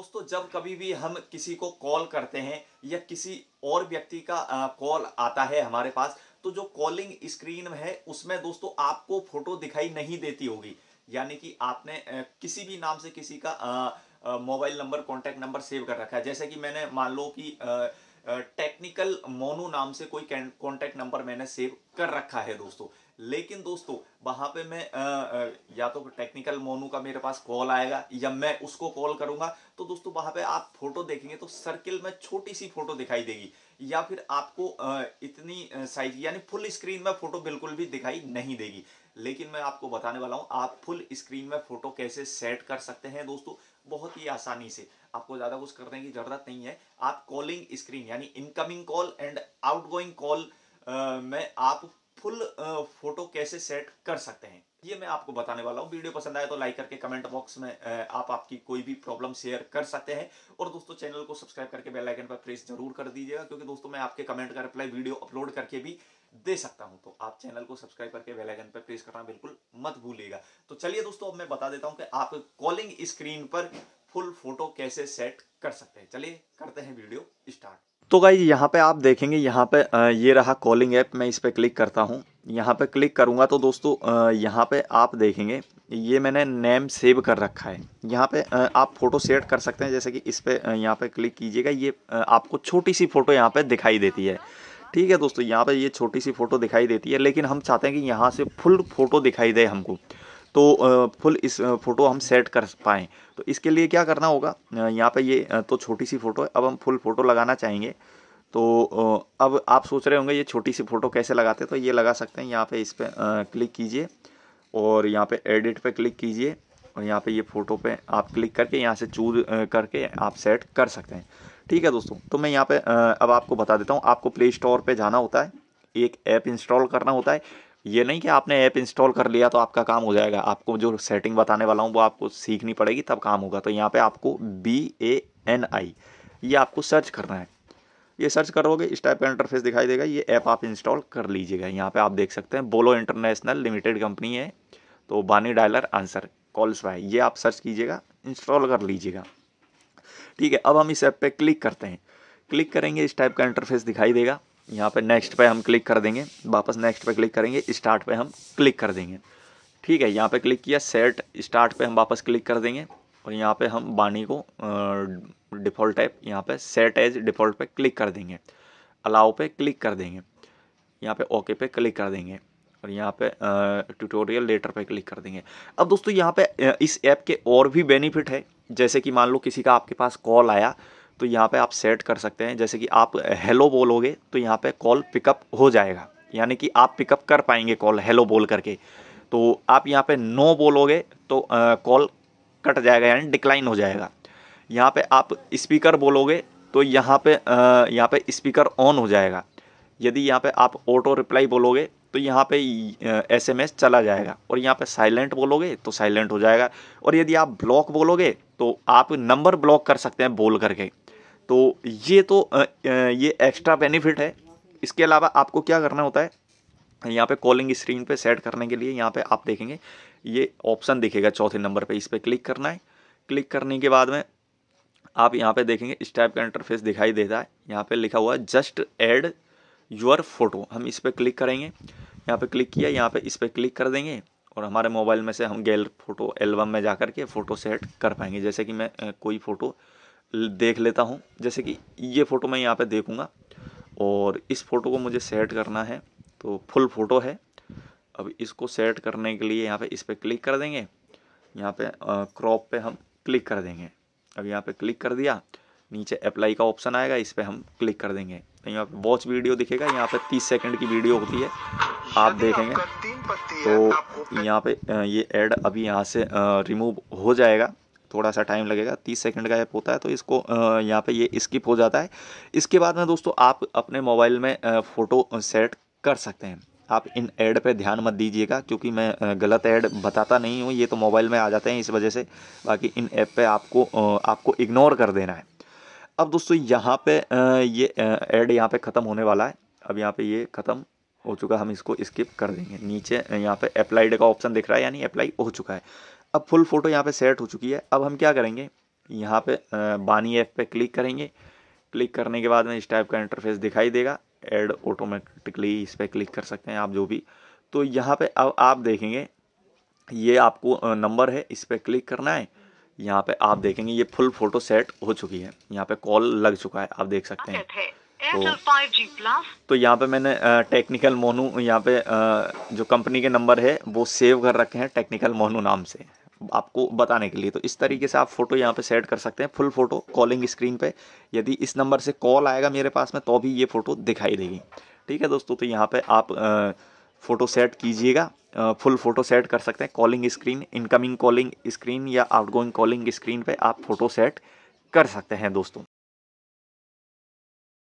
दोस्तों जब कभी भी हम किसी को कॉल करते हैं या किसी और व्यक्ति का कॉल आता है हमारे पास तो जो कॉलिंग स्क्रीन है उसमें दोस्तों आपको फोटो दिखाई नहीं देती होगी यानी कि आपने किसी भी नाम से किसी का mobile number contact number save कर रखा है जैसे कि मैंने मान लो कि टेक्निकल मोनू नाम से कोई कॉन्टैक्ट नंबर मैंने सेव कर रखा है दोस्तों लेकिन दोस्तों वहाँ पे मैं आ, आ, या तो टेक्निकल मोनू का मेरे पास कॉल आएगा या मैं उसको कॉल करूँगा तो दोस्तों वहाँ पे आप फोटो देखेंगे तो सर्किल में छोटी सी फोटो दिखाई देगी या फिर आपको आ, इतनी साइज यानी फुल स्क्रीन में फोटो बिल्कुल भी दिखाई नहीं देगी लेकिन मैं आपको बताने वाला हूँ आप फुल स्क्रीन में फोटो कैसे सेट कर सकते हैं दोस्तों बहुत ही आसानी से आपको ज़्यादा कुछ करने की ज़रूरत नहीं है आप कॉलिंग स्क्रीन यानी incoming call and outgoing call में आप फुल फोटो uh, कैसे सेट कर सकते हैं ये मैं आपको बताने वाला हूँ वीडियो पसंद आए तो लाइक करके कमेंट बॉक्स में uh, आप आपकी कोई भी प्रॉब्लम शेयर कर सकते हैं और दोस्तों चैनल को सब्सक्राइब करके बेल आइकन पर प्रेस जरूर कर दीजिएगा क्योंकि दोस्तों मैं आपके कमेंट का रिप्लाई वीडियो अपलोड करके भी दे सकता हूं तो आप चैनल को सब्सक्राइब करके बेल आइकन पर प्रेस करना बिल्कुल मत भूलिएगा तो चलिए दोस्तों अब मैं बता देता हूं कि आप कॉलिंग स्क्रीन पर फुल फोटो कैसे सेट कर सकते हैं चलिए करते हैं वीडियो स्टार्ट तो गाई यहाँ पे आप देखेंगे यहाँ पे ये रहा कॉलिंग ऐप मैं इस पर क्लिक करता हूँ यहाँ पे क्लिक करूँगा तो दोस्तों यहाँ पे आप देखेंगे ये मैंने नेम सेव कर रखा है यहाँ पे आप फ़ोटो सेट कर सकते हैं जैसे कि इस पर यहाँ पे क्लिक कीजिएगा ये आपको छोटी सी फ़ोटो यहाँ पे दिखाई देती है ठीक है दोस्तों यहाँ पे ये छोटी सी फ़ोटो दिखाई देती है लेकिन हम चाहते हैं कि यहाँ से फुल फ़ोटो दिखाई दे हमको तो फुल इस फ़ोटो हम सेट कर पाएँ तो इसके लिए क्या करना होगा यहाँ पे ये तो छोटी सी फ़ोटो है अब हम फुल फ़ोटो लगाना चाहेंगे तो अब आप सोच रहे होंगे ये छोटी सी फ़ोटो कैसे लगाते तो ये लगा सकते हैं यहाँ पे इस पर क्लिक कीजिए और यहाँ पे एडिट पे क्लिक कीजिए और यहाँ पे ये फ़ोटो पे आप क्लिक करके यहाँ से चूज करके आप सेट कर सकते हैं ठीक है दोस्तों तो मैं यहाँ पे अब आपको बता देता हूँ आपको प्ले स्टोर पर जाना होता है एक ऐप इंस्टॉल करना होता है ये नहीं कि आपने ऐप इंस्टॉल कर लिया तो आपका काम हो जाएगा आपको जो सेटिंग बताने वाला हूँ वो आपको सीखनी पड़ेगी तब काम होगा तो यहाँ पे आपको बी ए एन आई ये आपको सर्च करना है ये सर्च करोगे इस टाइप का इंटरफेस दिखाई देगा ये ऐप आप इंस्टॉल कर लीजिएगा यहाँ पे आप देख सकते हैं बोलो इंटरनेशनल लिमिटेड कंपनी है तो बानी डायलर आंसर कॉल्स वाई ये आप सर्च कीजिएगा इंस्टॉल कर लीजिएगा ठीक है अब हम इस ऐप पर क्लिक करते हैं क्लिक करेंगे इस टाइप का इंटरफेस दिखाई देगा यहाँ पर नेक्स्ट पर हम क्लिक कर देंगे वापस नेक्स्ट पर क्लिक करेंगे स्टार्ट पे हम क्लिक कर देंगे ठीक है यहाँ पर क्लिक किया सेट स्टार्ट पर हम वापस क्लिक कर देंगे और यहाँ पे हम बानी को डिफ़ॉल्ट टाइप यहाँ पे सेट एज डिफ़ॉल्ट पे क्लिक कर देंगे अलाउ पे क्लिक कर देंगे यहाँ पे ओके पे क्लिक कर देंगे और यहाँ पे ट्यूटोरियल लेटर पे क्लिक कर देंगे अब दोस्तों यहाँ पे इस ऐप के और भी बेनिफिट है जैसे कि मान लो किसी का आपके पास कॉल आया तो यहाँ पे आप सेट कर सकते हैं जैसे कि आप हेलो बोलोगे तो यहाँ पे कॉल पिकअप हो जाएगा यानी कि आप पिकअप कर पाएंगे कॉल हेलो बोल करके तो आप यहाँ पे नो बोलोगे तो कॉल कट जाएगा यानी डिक्लाइन हो जाएगा यहाँ पे आप स्पीकर बोलोगे तो यहाँ पे यहाँ पे स्पीकर ऑन हो जाएगा यदि यहाँ पे आप ऑटो रिप्लाई बोलोगे तो यहाँ पे एसएमएस चला जाएगा और यहाँ पे साइलेंट बोलोगे तो साइलेंट हो जाएगा और यदि आप ब्लॉक बोलोगे तो आप नंबर ब्लॉक कर सकते हैं बोल करके तो ये तो ये एक्स्ट्रा बेनिफिट है इसके अलावा आपको क्या करना होता है यहाँ पे कॉलिंग स्क्रीन पे सेट करने के लिए यहाँ पे आप देखेंगे ये ऑप्शन दिखेगा चौथे नंबर पे इस पर क्लिक करना है क्लिक करने के बाद में आप यहाँ पे देखेंगे इस टाइप का इंटरफेस दिखाई देता है यहाँ पे लिखा हुआ है जस्ट एड योर फोटो हम इस पर क्लिक करेंगे यहाँ पे क्लिक किया यहाँ पे इस पर क्लिक कर देंगे और हमारे मोबाइल में से हम गैलरी फ़ोटो एल्बम में जा कर के फ़ोटो सेट कर पाएंगे जैसे कि मैं कोई फ़ोटो देख लेता हूँ जैसे कि ये फ़ोटो मैं यहाँ पे देखूँगा और इस फ़ोटो को मुझे सेट करना है तो फुल फ़ोटो है अब इसको सेट करने के लिए यहाँ पे इस पर क्लिक कर देंगे यहाँ पे क्रॉप पे हम क्लिक कर देंगे अब यहाँ पे क्लिक कर दिया नीचे अप्लाई का ऑप्शन आएगा इस पर हम क्लिक कर देंगे तो यहाँ पे वॉच वीडियो दिखेगा यहाँ पे तीस सेकंड की वीडियो होती है आप देखेंगे तो यहाँ पे ये एड ऐड अभी यहाँ से रिमूव हो जाएगा थोड़ा सा टाइम लगेगा तीस सेकंड का ऐप होता है तो इसको यहाँ पे ये स्किप हो जाता है इसके बाद में दोस्तों आप अपने मोबाइल में फ़ोटो सेट कर सकते हैं आप इन ऐड पे ध्यान मत दीजिएगा क्योंकि मैं गलत ऐड बताता नहीं हूँ ये तो मोबाइल में आ जाते हैं इस वजह से बाकी इन ऐप पर आपको आपको इग्नोर कर देना है अब दोस्तों यहाँ पर ये ऐड यहाँ पर ख़त्म होने वाला है अब यहाँ पर ये ख़त्म हो चुका हम इसको स्किप कर देंगे नीचे यहाँ पे अप्लाइड का ऑप्शन दिख रहा है यानी अप्लाई हो चुका है अब फुल फ़ोटो यहाँ पे सेट हो चुकी है अब हम क्या करेंगे यहाँ पे बानी ऐप पे क्लिक करेंगे क्लिक करने के बाद में इस टाइप का इंटरफेस दिखाई देगा एड ऑटोमेटिकली इस पर क्लिक कर सकते हैं आप जो भी तो यहाँ पे अब आप देखेंगे ये आपको नंबर है इस पर क्लिक करना है यहाँ पे आप देखेंगे ये फुल फ़ोटो सेट हो चुकी है यहाँ पे कॉल लग चुका है आप देख सकते हैं तो, तो यहाँ पे मैंने टेक्निकल मोनू यहाँ पे जो कंपनी के नंबर है वो सेव कर रखे हैं टेक्निकल मोनू नाम से आपको बताने के लिए तो इस तरीके से आप फ़ोटो यहाँ पे सेट कर सकते हैं फुल फ़ोटो कॉलिंग स्क्रीन पे यदि इस नंबर से कॉल आएगा मेरे पास में तो भी ये फ़ोटो दिखाई देगी ठीक है दोस्तों तो यहाँ पे आप फ़ोटो सेट कीजिएगा फुल फ़ोटो सेट कर सकते हैं calling screen incoming calling screen या आउटगोइंग कॉलिंग स्क्रीन पे आप फ़ोटो सेट कर सकते हैं दोस्तों